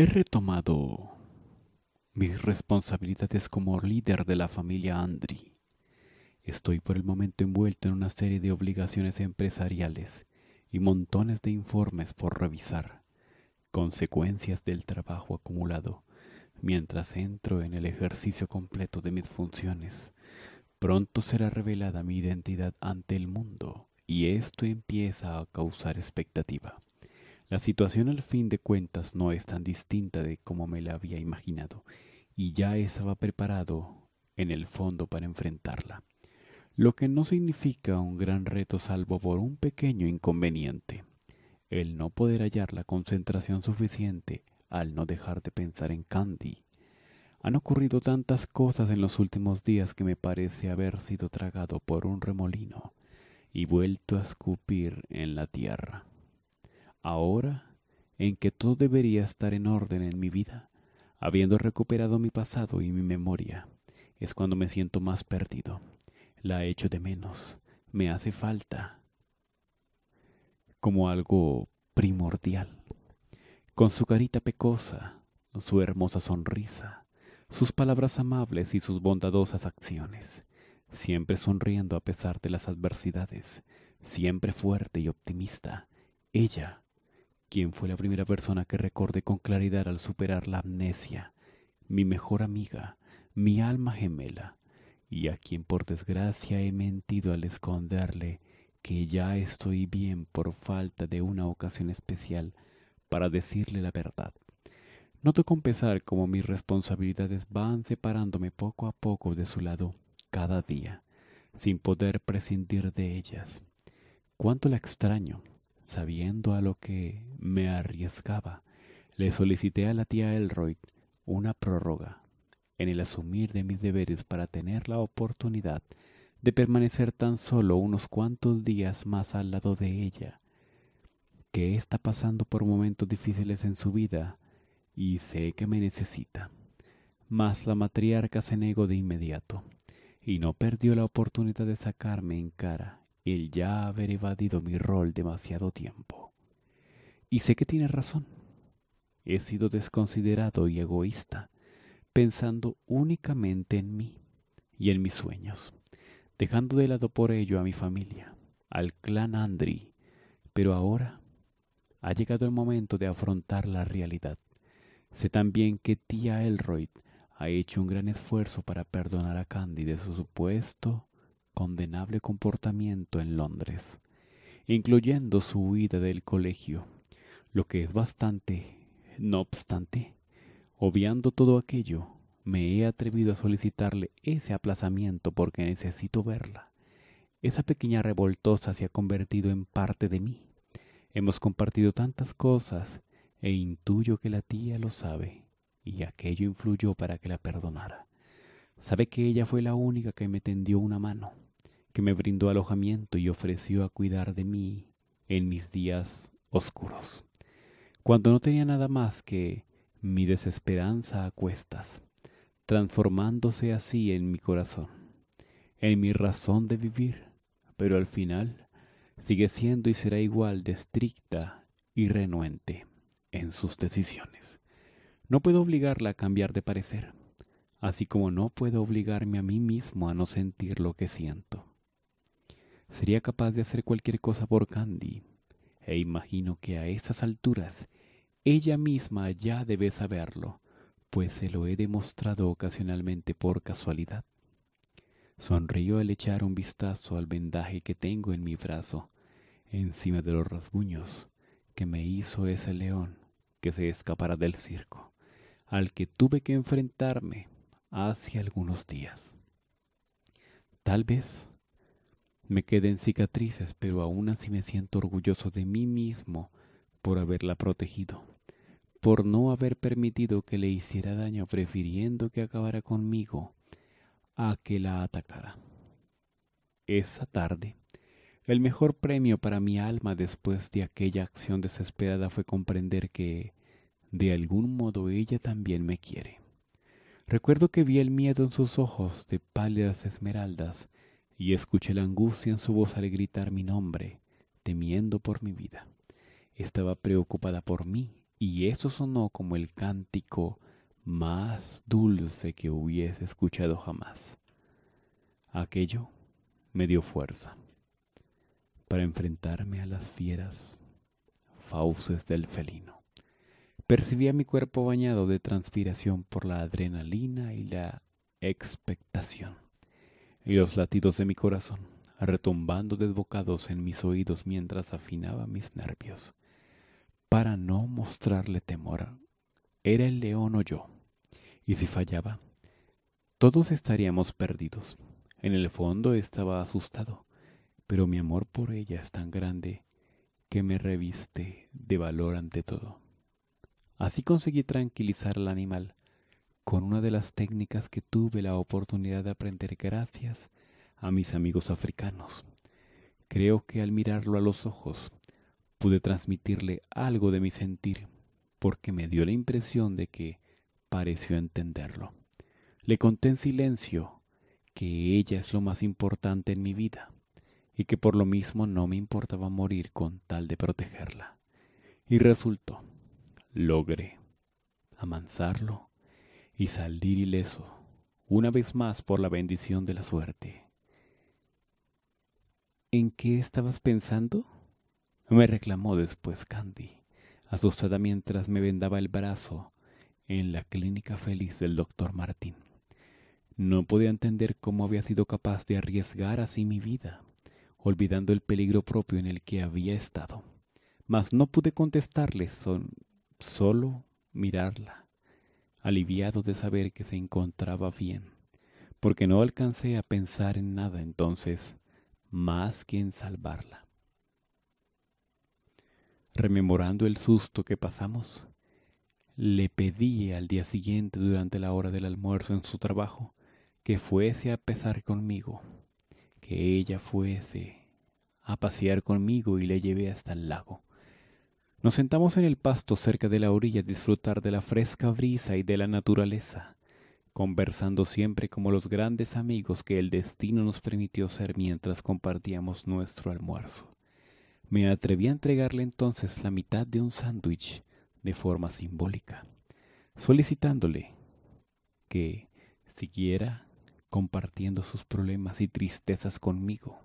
He retomado mis responsabilidades como líder de la familia Andri. Estoy por el momento envuelto en una serie de obligaciones empresariales y montones de informes por revisar, consecuencias del trabajo acumulado, mientras entro en el ejercicio completo de mis funciones. Pronto será revelada mi identidad ante el mundo y esto empieza a causar expectativa. La situación al fin de cuentas no es tan distinta de como me la había imaginado, y ya estaba preparado en el fondo para enfrentarla, lo que no significa un gran reto salvo por un pequeño inconveniente, el no poder hallar la concentración suficiente al no dejar de pensar en Candy. Han ocurrido tantas cosas en los últimos días que me parece haber sido tragado por un remolino y vuelto a escupir en la tierra ahora en que todo debería estar en orden en mi vida, habiendo recuperado mi pasado y mi memoria, es cuando me siento más perdido. La echo de menos, me hace falta como algo primordial. Con su carita pecosa, su hermosa sonrisa, sus palabras amables y sus bondadosas acciones, siempre sonriendo a pesar de las adversidades, siempre fuerte y optimista, ella quien fue la primera persona que recordé con claridad al superar la amnesia, mi mejor amiga, mi alma gemela, y a quien por desgracia he mentido al esconderle que ya estoy bien por falta de una ocasión especial para decirle la verdad. Noto con pesar cómo mis responsabilidades van separándome poco a poco de su lado cada día, sin poder prescindir de ellas. Cuánto la extraño, Sabiendo a lo que me arriesgaba, le solicité a la tía Elroyd una prórroga en el asumir de mis deberes para tener la oportunidad de permanecer tan solo unos cuantos días más al lado de ella, que está pasando por momentos difíciles en su vida y sé que me necesita. Mas la matriarca se negó de inmediato y no perdió la oportunidad de sacarme en cara el ya haber evadido mi rol demasiado tiempo. Y sé que tiene razón. He sido desconsiderado y egoísta, pensando únicamente en mí y en mis sueños, dejando de lado por ello a mi familia, al clan Andri. Pero ahora ha llegado el momento de afrontar la realidad. Sé también que tía Elroyd ha hecho un gran esfuerzo para perdonar a Candy de su supuesto condenable comportamiento en Londres, incluyendo su huida del colegio, lo que es bastante. No obstante, obviando todo aquello, me he atrevido a solicitarle ese aplazamiento porque necesito verla. Esa pequeña revoltosa se ha convertido en parte de mí. Hemos compartido tantas cosas e intuyo que la tía lo sabe, y aquello influyó para que la perdonara. Sabe que ella fue la única que me tendió una mano que me brindó alojamiento y ofreció a cuidar de mí en mis días oscuros, cuando no tenía nada más que mi desesperanza a cuestas, transformándose así en mi corazón, en mi razón de vivir, pero al final sigue siendo y será igual de estricta y renuente en sus decisiones. No puedo obligarla a cambiar de parecer, así como no puedo obligarme a mí mismo a no sentir lo que siento. Sería capaz de hacer cualquier cosa por Candy, e imagino que a esas alturas ella misma ya debe saberlo, pues se lo he demostrado ocasionalmente por casualidad. Sonrió al echar un vistazo al vendaje que tengo en mi brazo, encima de los rasguños que me hizo ese león que se escapara del circo, al que tuve que enfrentarme hace algunos días. Tal vez me queden cicatrices, pero aún así me siento orgulloso de mí mismo por haberla protegido, por no haber permitido que le hiciera daño, prefiriendo que acabara conmigo a que la atacara. Esa tarde, el mejor premio para mi alma después de aquella acción desesperada fue comprender que, de algún modo, ella también me quiere. Recuerdo que vi el miedo en sus ojos de pálidas esmeraldas, y escuché la angustia en su voz al gritar mi nombre, temiendo por mi vida. Estaba preocupada por mí, y eso sonó como el cántico más dulce que hubiese escuchado jamás. Aquello me dio fuerza para enfrentarme a las fieras fauces del felino. Percibía mi cuerpo bañado de transpiración por la adrenalina y la expectación y los latidos de mi corazón retumbando desbocados en mis oídos mientras afinaba mis nervios. Para no mostrarle temor, era el león o yo, y si fallaba, todos estaríamos perdidos. En el fondo estaba asustado, pero mi amor por ella es tan grande que me reviste de valor ante todo. Así conseguí tranquilizar al animal, con una de las técnicas que tuve la oportunidad de aprender gracias a mis amigos africanos. Creo que al mirarlo a los ojos pude transmitirle algo de mi sentir, porque me dio la impresión de que pareció entenderlo. Le conté en silencio que ella es lo más importante en mi vida y que por lo mismo no me importaba morir con tal de protegerla. Y resultó, logré amansarlo y salir ileso, una vez más por la bendición de la suerte. ¿En qué estabas pensando? me reclamó después Candy, asustada mientras me vendaba el brazo en la clínica feliz del doctor Martín. No podía entender cómo había sido capaz de arriesgar así mi vida, olvidando el peligro propio en el que había estado. Mas no pude contestarle, son solo mirarla aliviado de saber que se encontraba bien, porque no alcancé a pensar en nada entonces más que en salvarla. Rememorando el susto que pasamos, le pedí al día siguiente durante la hora del almuerzo en su trabajo que fuese a pesar conmigo, que ella fuese a pasear conmigo y le llevé hasta el lago. Nos sentamos en el pasto cerca de la orilla a disfrutar de la fresca brisa y de la naturaleza, conversando siempre como los grandes amigos que el destino nos permitió ser mientras compartíamos nuestro almuerzo. Me atreví a entregarle entonces la mitad de un sándwich de forma simbólica, solicitándole que siguiera compartiendo sus problemas y tristezas conmigo,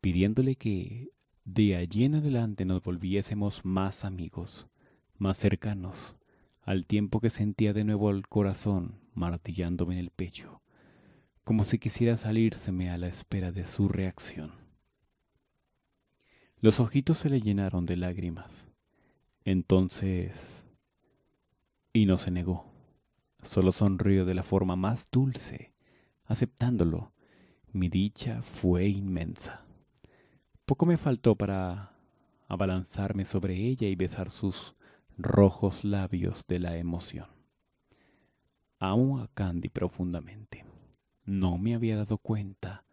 pidiéndole que de allí en adelante nos volviésemos más amigos, más cercanos, al tiempo que sentía de nuevo el corazón martillándome en el pecho, como si quisiera salírseme a la espera de su reacción. Los ojitos se le llenaron de lágrimas. Entonces... Y no se negó. Solo sonrió de la forma más dulce, aceptándolo. Mi dicha fue inmensa. Poco me faltó para abalanzarme sobre ella y besar sus rojos labios de la emoción. Aún a Candy profundamente. No me había dado cuenta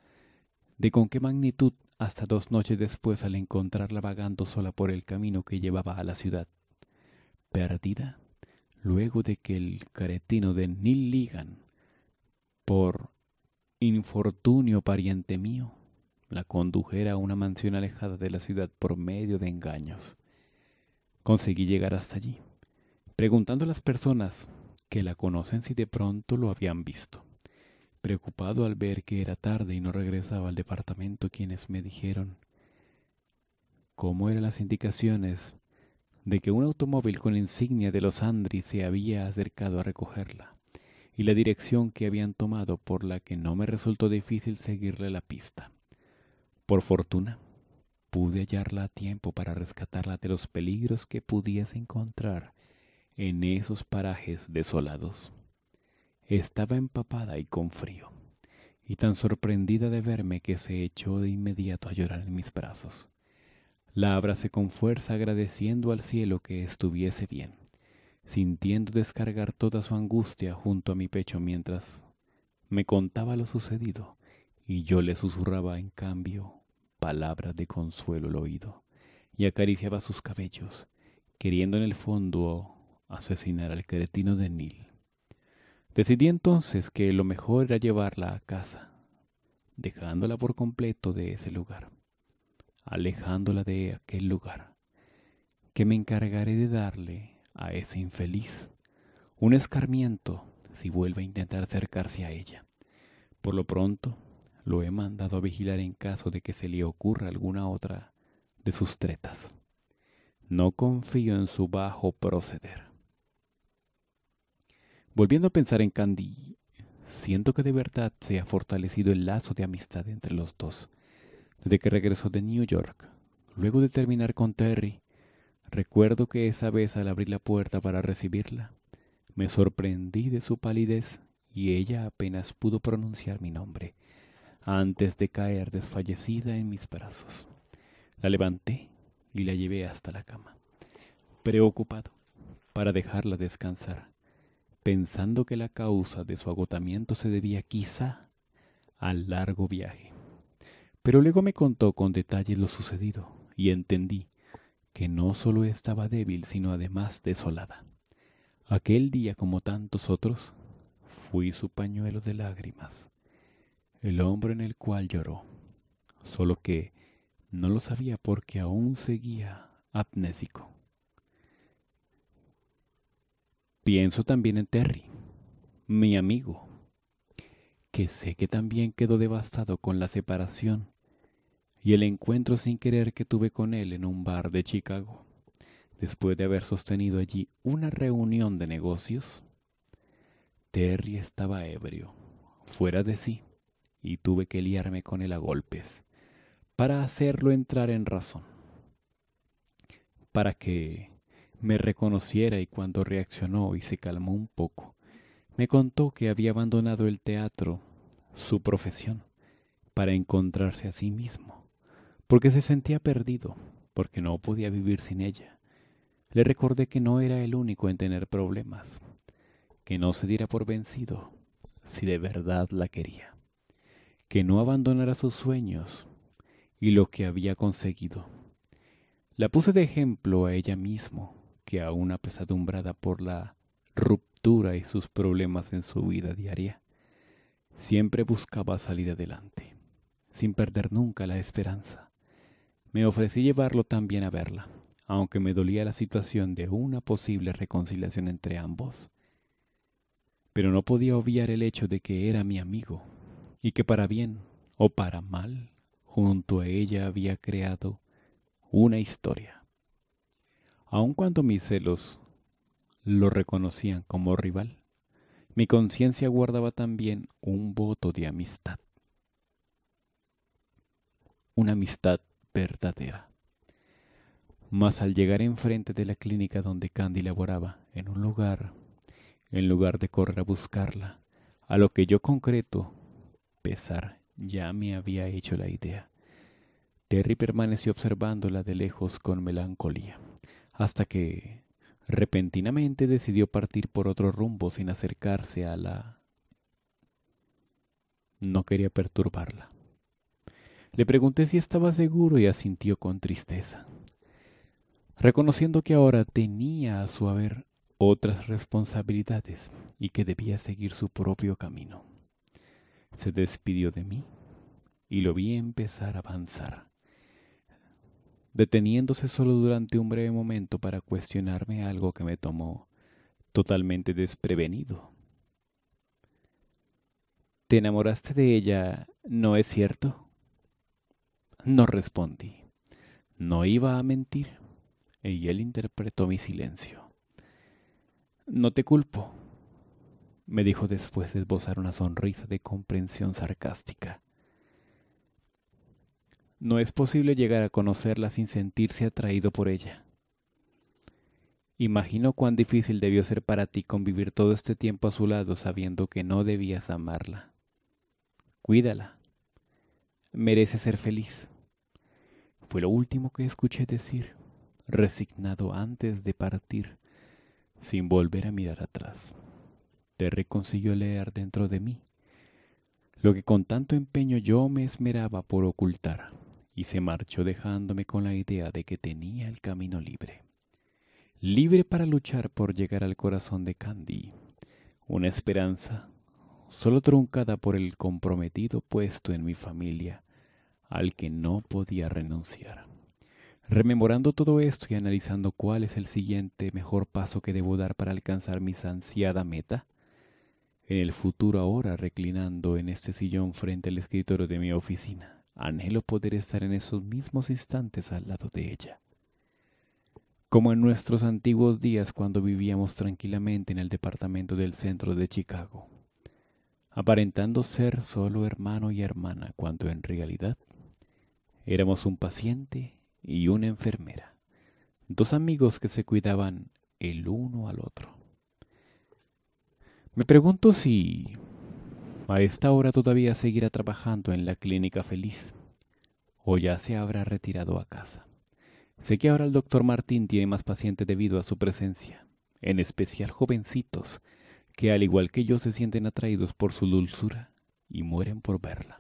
de con qué magnitud hasta dos noches después al encontrarla vagando sola por el camino que llevaba a la ciudad. Perdida, luego de que el caretino de Neil Ligan, por infortunio pariente mío, la condujera a una mansión alejada de la ciudad por medio de engaños. Conseguí llegar hasta allí, preguntando a las personas que la conocen si de pronto lo habían visto. Preocupado al ver que era tarde y no regresaba al departamento, quienes me dijeron cómo eran las indicaciones de que un automóvil con insignia de los Andri se había acercado a recogerla, y la dirección que habían tomado por la que no me resultó difícil seguirle la pista. Por fortuna, pude hallarla a tiempo para rescatarla de los peligros que pudiese encontrar en esos parajes desolados. Estaba empapada y con frío, y tan sorprendida de verme que se echó de inmediato a llorar en mis brazos. La abracé con fuerza agradeciendo al cielo que estuviese bien, sintiendo descargar toda su angustia junto a mi pecho mientras me contaba lo sucedido y yo le susurraba en cambio palabras de consuelo al oído y acariciaba sus cabellos, queriendo en el fondo asesinar al cretino de Nil. Decidí entonces que lo mejor era llevarla a casa, dejándola por completo de ese lugar, alejándola de aquel lugar, que me encargaré de darle a ese infeliz un escarmiento si vuelve a intentar acercarse a ella. Por lo pronto, lo he mandado a vigilar en caso de que se le ocurra alguna otra de sus tretas. No confío en su bajo proceder. Volviendo a pensar en Candy, siento que de verdad se ha fortalecido el lazo de amistad entre los dos. Desde que regresó de New York, luego de terminar con Terry, recuerdo que esa vez al abrir la puerta para recibirla, me sorprendí de su palidez y ella apenas pudo pronunciar mi nombre antes de caer desfallecida en mis brazos. La levanté y la llevé hasta la cama, preocupado para dejarla descansar, pensando que la causa de su agotamiento se debía quizá al largo viaje. Pero luego me contó con detalle lo sucedido y entendí que no solo estaba débil, sino además desolada. Aquel día, como tantos otros, fui su pañuelo de lágrimas el hombre en el cual lloró, solo que no lo sabía porque aún seguía apnésico. Pienso también en Terry, mi amigo, que sé que también quedó devastado con la separación y el encuentro sin querer que tuve con él en un bar de Chicago, después de haber sostenido allí una reunión de negocios. Terry estaba ebrio, fuera de sí y tuve que liarme con él a golpes para hacerlo entrar en razón, para que me reconociera y cuando reaccionó y se calmó un poco, me contó que había abandonado el teatro, su profesión, para encontrarse a sí mismo, porque se sentía perdido, porque no podía vivir sin ella. Le recordé que no era el único en tener problemas, que no se diera por vencido si de verdad la quería que no abandonara sus sueños y lo que había conseguido. La puse de ejemplo a ella mismo, que aún apesadumbrada por la ruptura y sus problemas en su vida diaria, siempre buscaba salir adelante, sin perder nunca la esperanza. Me ofrecí llevarlo también a verla, aunque me dolía la situación de una posible reconciliación entre ambos. Pero no podía obviar el hecho de que era mi amigo y que para bien o para mal, junto a ella había creado una historia. Aun cuando mis celos lo reconocían como rival, mi conciencia guardaba también un voto de amistad. Una amistad verdadera. Mas al llegar enfrente de la clínica donde Candy laboraba, en un lugar, en lugar de correr a buscarla, a lo que yo concreto pesar, ya me había hecho la idea. Terry permaneció observándola de lejos con melancolía, hasta que repentinamente decidió partir por otro rumbo sin acercarse a la... No quería perturbarla. Le pregunté si estaba seguro y asintió con tristeza, reconociendo que ahora tenía a su haber otras responsabilidades y que debía seguir su propio camino se despidió de mí y lo vi empezar a avanzar, deteniéndose solo durante un breve momento para cuestionarme algo que me tomó totalmente desprevenido. ¿Te enamoraste de ella, no es cierto? No respondí. No iba a mentir. Y él interpretó mi silencio. No te culpo, me dijo después de esbozar una sonrisa de comprensión sarcástica. No es posible llegar a conocerla sin sentirse atraído por ella. Imagino cuán difícil debió ser para ti convivir todo este tiempo a su lado sabiendo que no debías amarla. Cuídala. Merece ser feliz. Fue lo último que escuché decir, resignado antes de partir, sin volver a mirar atrás. Reconsiguió leer dentro de mí, lo que con tanto empeño yo me esmeraba por ocultar, y se marchó dejándome con la idea de que tenía el camino libre. Libre para luchar por llegar al corazón de Candy, una esperanza solo truncada por el comprometido puesto en mi familia, al que no podía renunciar. Rememorando todo esto y analizando cuál es el siguiente mejor paso que debo dar para alcanzar mi ansiada meta, en el futuro ahora reclinando en este sillón frente al escritorio de mi oficina. Anhelo poder estar en esos mismos instantes al lado de ella. Como en nuestros antiguos días cuando vivíamos tranquilamente en el departamento del centro de Chicago, aparentando ser solo hermano y hermana cuando en realidad éramos un paciente y una enfermera, dos amigos que se cuidaban el uno al otro. Me pregunto si a esta hora todavía seguirá trabajando en la clínica feliz o ya se habrá retirado a casa. Sé que ahora el doctor Martín tiene más pacientes debido a su presencia, en especial jovencitos que al igual que yo se sienten atraídos por su dulzura y mueren por verla.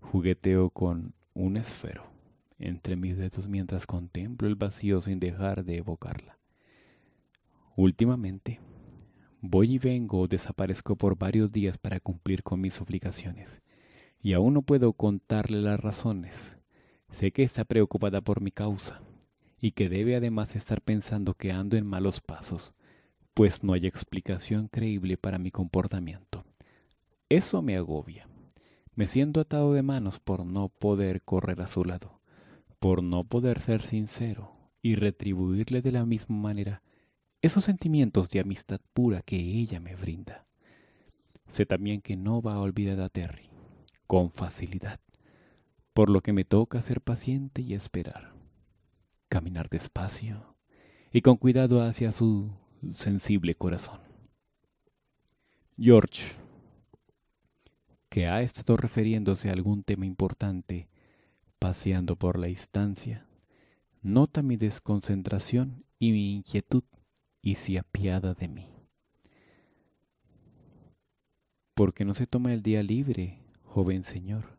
Jugueteo con un esfero entre mis dedos mientras contemplo el vacío sin dejar de evocarla. Últimamente Voy y vengo, desaparezco por varios días para cumplir con mis obligaciones. Y aún no puedo contarle las razones. Sé que está preocupada por mi causa, y que debe además estar pensando que ando en malos pasos, pues no hay explicación creíble para mi comportamiento. Eso me agobia. Me siento atado de manos por no poder correr a su lado, por no poder ser sincero y retribuirle de la misma manera esos sentimientos de amistad pura que ella me brinda. Sé también que no va a olvidar a Terry, con facilidad, por lo que me toca ser paciente y esperar. Caminar despacio y con cuidado hacia su sensible corazón. George, que ha estado refiriéndose a algún tema importante, paseando por la instancia, nota mi desconcentración y mi inquietud y se apiada de mí. Porque no se toma el día libre, joven señor,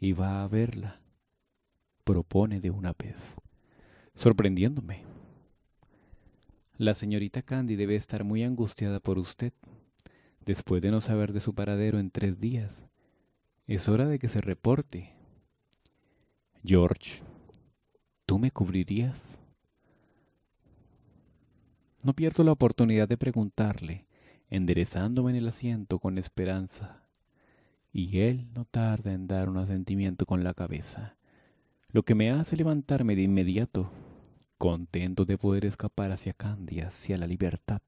y va a verla, propone de una vez, sorprendiéndome. La señorita Candy debe estar muy angustiada por usted, después de no saber de su paradero en tres días. Es hora de que se reporte. George, ¿tú me cubrirías? No pierdo la oportunidad de preguntarle, enderezándome en el asiento con esperanza. Y él no tarda en dar un asentimiento con la cabeza, lo que me hace levantarme de inmediato, contento de poder escapar hacia Candy, hacia la libertad.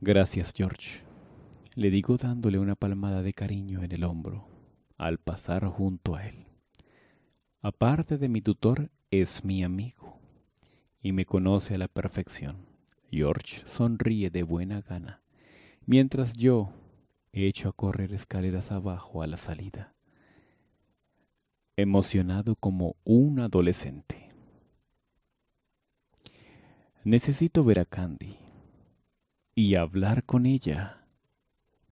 Gracias, George, le digo dándole una palmada de cariño en el hombro, al pasar junto a él. Aparte de mi tutor, es mi amigo y me conoce a la perfección. George sonríe de buena gana, mientras yo echo a correr escaleras abajo a la salida, emocionado como un adolescente. Necesito ver a Candy y hablar con ella.